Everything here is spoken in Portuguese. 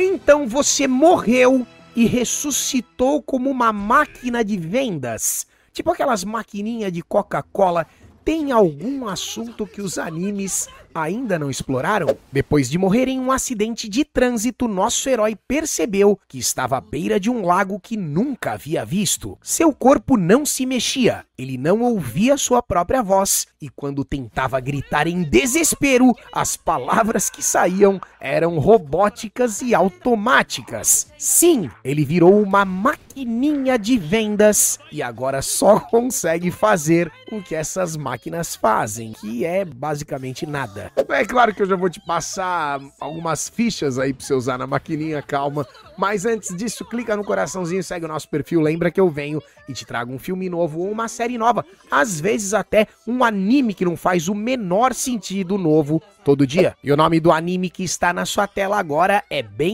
Então você morreu e ressuscitou como uma máquina de vendas. Tipo aquelas maquininhas de Coca-Cola tem algum assunto que os animes ainda não exploraram? Depois de morrer em um acidente de trânsito, nosso herói percebeu que estava à beira de um lago que nunca havia visto. Seu corpo não se mexia, ele não ouvia sua própria voz e quando tentava gritar em desespero, as palavras que saíam eram robóticas e automáticas. Sim, ele virou uma maquininha de vendas e agora só consegue fazer o que essas máquinas máquinas fazem, que é basicamente nada. É claro que eu já vou te passar algumas fichas aí pra você usar na maquininha, calma. Mas antes disso, clica no coraçãozinho, segue o nosso perfil, lembra que eu venho e te trago um filme novo ou uma série nova, às vezes até um anime que não faz o menor sentido novo todo dia. E o nome do anime que está na sua tela agora é bem